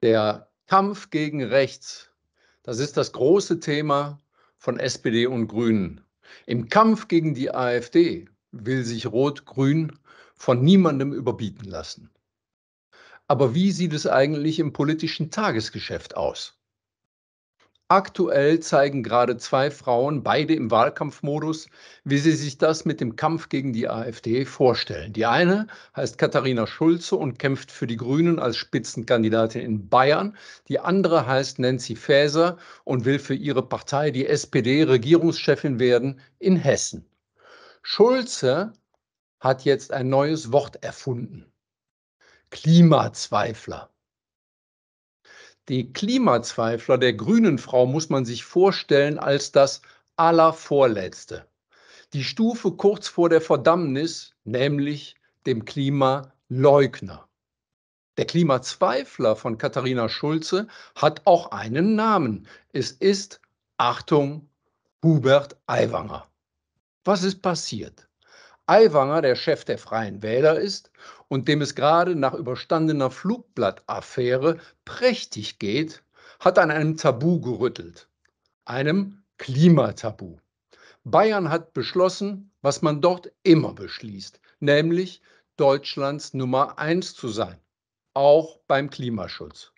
Der Kampf gegen rechts, das ist das große Thema von SPD und Grünen. Im Kampf gegen die AfD will sich Rot-Grün von niemandem überbieten lassen. Aber wie sieht es eigentlich im politischen Tagesgeschäft aus? Aktuell zeigen gerade zwei Frauen, beide im Wahlkampfmodus, wie sie sich das mit dem Kampf gegen die AfD vorstellen. Die eine heißt Katharina Schulze und kämpft für die Grünen als Spitzenkandidatin in Bayern. Die andere heißt Nancy Faeser und will für ihre Partei, die SPD, Regierungschefin werden in Hessen. Schulze hat jetzt ein neues Wort erfunden. Klimazweifler. Die Klimazweifler der grünen Frau muss man sich vorstellen als das allervorletzte. Die Stufe kurz vor der Verdammnis, nämlich dem Klimaleugner. Der Klimazweifler von Katharina Schulze hat auch einen Namen. Es ist, Achtung, Hubert Aiwanger. Was ist passiert? Aiwanger der Chef der Freien Wähler ist und dem es gerade nach überstandener Flugblattaffäre prächtig geht, hat an einem Tabu gerüttelt, einem Klimatabu. Bayern hat beschlossen, was man dort immer beschließt, nämlich Deutschlands Nummer eins zu sein, auch beim Klimaschutz.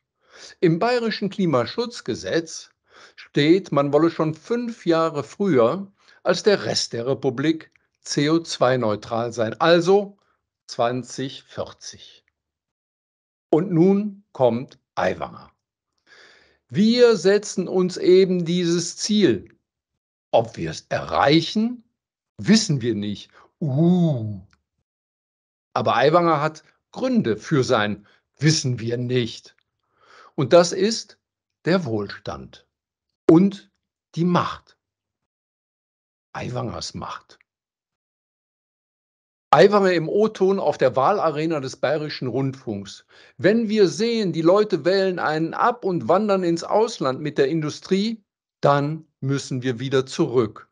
Im bayerischen Klimaschutzgesetz steht, man wolle schon fünf Jahre früher als der Rest der Republik CO2-neutral sein, also 2040. Und nun kommt Aiwanger. Wir setzen uns eben dieses Ziel. Ob wir es erreichen, wissen wir nicht. Uh. Aber Aiwanger hat Gründe für sein Wissen wir nicht. Und das ist der Wohlstand und die Macht. Aiwangers Macht. Eifere im O-Ton auf der Wahlarena des Bayerischen Rundfunks. Wenn wir sehen, die Leute wählen einen ab und wandern ins Ausland mit der Industrie, dann müssen wir wieder zurück.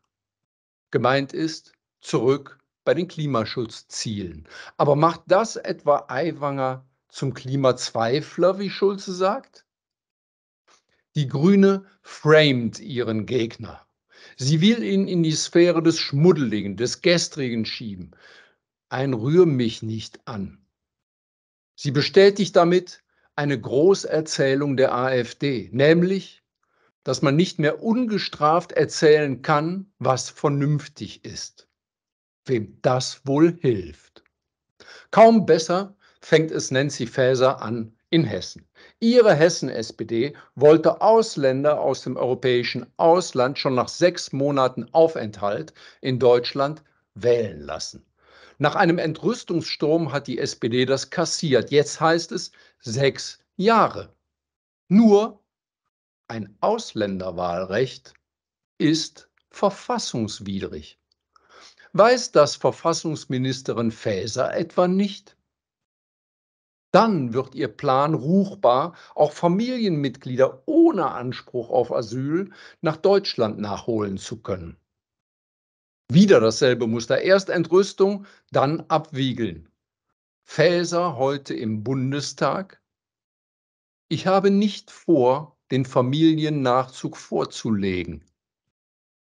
Gemeint ist zurück bei den Klimaschutzzielen. Aber macht das etwa Aiwanger zum Klimazweifler, wie Schulze sagt? Die Grüne framed ihren Gegner. Sie will ihn in die Sphäre des Schmuddeligen, des Gestrigen schieben ein Rühr mich nicht an. Sie bestätigt damit eine Großerzählung der AfD, nämlich, dass man nicht mehr ungestraft erzählen kann, was vernünftig ist. Wem das wohl hilft. Kaum besser fängt es Nancy Faeser an in Hessen. Ihre Hessen-SPD wollte Ausländer aus dem europäischen Ausland schon nach sechs Monaten Aufenthalt in Deutschland wählen lassen. Nach einem Entrüstungssturm hat die SPD das kassiert. Jetzt heißt es sechs Jahre. Nur ein Ausländerwahlrecht ist verfassungswidrig. Weiß das Verfassungsministerin Faeser etwa nicht? Dann wird ihr Plan ruchbar, auch Familienmitglieder ohne Anspruch auf Asyl nach Deutschland nachholen zu können. Wieder dasselbe Muster. Erst Entrüstung, dann abwiegeln. Faeser heute im Bundestag. Ich habe nicht vor, den Familiennachzug vorzulegen.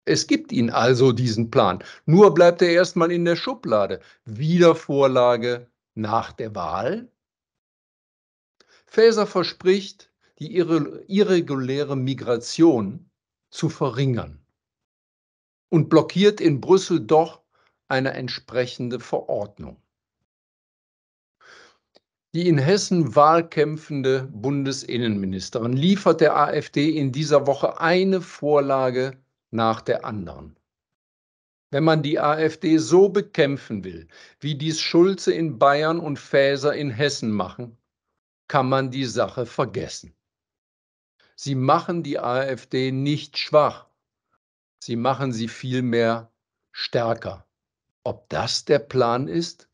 Es gibt ihn also diesen Plan. Nur bleibt er erstmal in der Schublade. Wieder Vorlage nach der Wahl. Faeser verspricht, die irreguläre Migration zu verringern und blockiert in Brüssel doch eine entsprechende Verordnung. Die in Hessen wahlkämpfende Bundesinnenministerin liefert der AfD in dieser Woche eine Vorlage nach der anderen. Wenn man die AfD so bekämpfen will, wie dies Schulze in Bayern und Fäser in Hessen machen, kann man die Sache vergessen. Sie machen die AfD nicht schwach. Sie machen sie vielmehr stärker. Ob das der Plan ist?